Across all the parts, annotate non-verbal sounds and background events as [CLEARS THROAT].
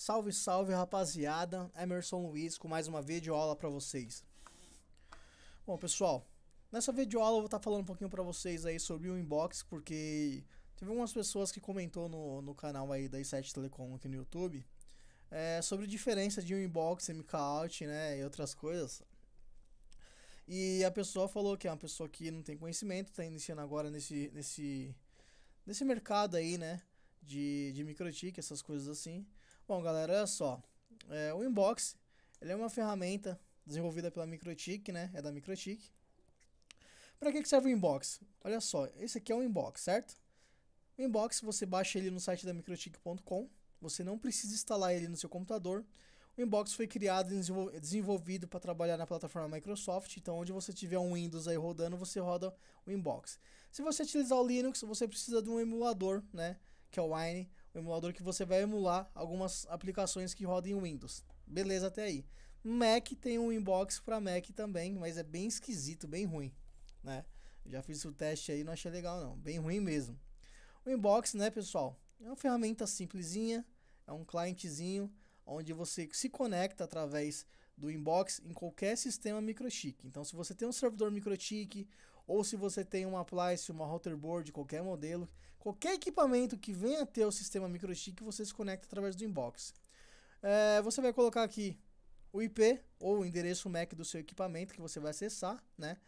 Salve, salve rapaziada, Emerson Luiz com mais uma videoaula para vocês. Bom pessoal, nessa videoaula eu vou estar tá falando um pouquinho para vocês aí sobre o inbox, porque teve algumas pessoas que comentou no, no canal aí da i7 Telecom aqui no YouTube é, sobre a diferença de um inbox, MK né, e outras coisas. E a pessoa falou que é uma pessoa que não tem conhecimento, está iniciando agora nesse, nesse, nesse mercado aí, né? De, de microtique, essas coisas assim. Bom, galera, olha só. É, o Inbox ele é uma ferramenta desenvolvida pela Microtik, né? É da Microtik. Para que, que serve o Inbox? Olha só, esse aqui é o Inbox, certo? O Inbox você baixa ele no site da microtik.com. Você não precisa instalar ele no seu computador. O Inbox foi criado e desenvolvido para trabalhar na plataforma Microsoft, então onde você tiver um Windows aí rodando, você roda o Inbox. Se você utilizar o Linux, você precisa de um emulador, né, que é o Wine, o emulador que você vai emular algumas aplicações que rodem Windows. Beleza até aí. Mac tem um inbox para Mac também, mas é bem esquisito, bem ruim, né? já fiz o teste aí, não achei legal não, bem ruim mesmo. O inbox, né, pessoal? É uma ferramenta simplesinha, é um clientezinho onde você se conecta através do inbox em qualquer sistema microchip. Então, se você tem um servidor microchip ou se você tem uma appliance, uma routerboard, qualquer modelo Qualquer equipamento que venha ter o sistema microchip, você se conecta através do inbox. É, você vai colocar aqui o IP ou o endereço MAC do seu equipamento que você vai acessar, né?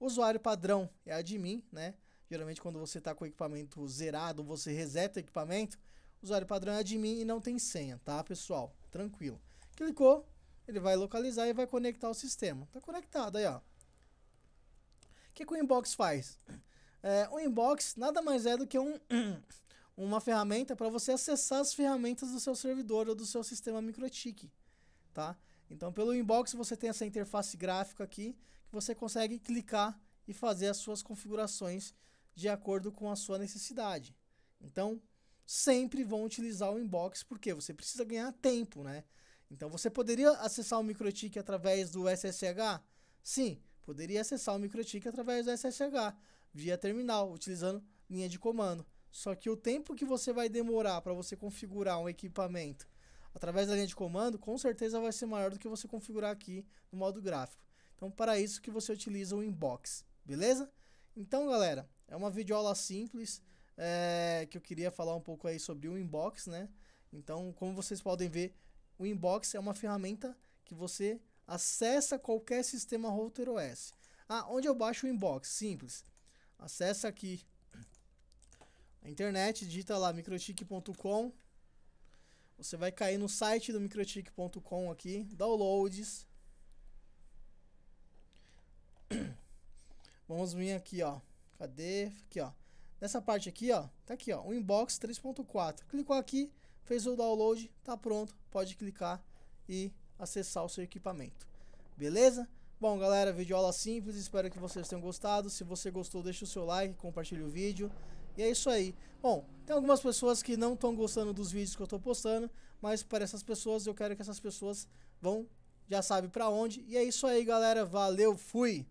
O usuário padrão é admin, né? Geralmente quando você está com o equipamento zerado, você reseta o equipamento, o usuário padrão é admin e não tem senha, tá, pessoal? Tranquilo. Clicou, ele vai localizar e vai conectar o sistema. Tá conectado aí, ó. O que, que o inbox faz? É, o inbox nada mais é do que um, [CLEARS THROAT] uma ferramenta para você acessar as ferramentas do seu servidor ou do seu sistema microtik tá? Então, pelo inbox você tem essa interface gráfica aqui, que você consegue clicar e fazer as suas configurações de acordo com a sua necessidade. Então, sempre vão utilizar o inbox porque você precisa ganhar tempo, né? Então, você poderia acessar o microtik através do SSH? Sim, poderia acessar o microtik através do SSH via terminal, utilizando linha de comando. Só que o tempo que você vai demorar para você configurar um equipamento através da linha de comando, com certeza vai ser maior do que você configurar aqui no modo gráfico. Então, para isso que você utiliza o inbox, beleza? Então, galera, é uma videoaula simples é, que eu queria falar um pouco aí sobre o inbox, né? Então, como vocês podem ver, o inbox é uma ferramenta que você Acessa qualquer sistema router OS. Ah, onde eu baixo o inbox? Simples. Acessa aqui a internet, digita lá microtik.com. Você vai cair no site do microtik.com aqui, downloads. [COUGHS] Vamos vir aqui, ó. Cadê? Aqui, ó. Nessa parte aqui, ó, tá aqui, ó, o inbox 3.4. Clicou aqui, fez o download, tá pronto, pode clicar e acessar o seu equipamento. Beleza? Bom, galera, vídeo aula simples, espero que vocês tenham gostado. Se você gostou, deixa o seu like, compartilhe o vídeo. E é isso aí. Bom, tem algumas pessoas que não estão gostando dos vídeos que eu estou postando, mas para essas pessoas, eu quero que essas pessoas vão, já sabe para onde. E é isso aí, galera. Valeu, fui!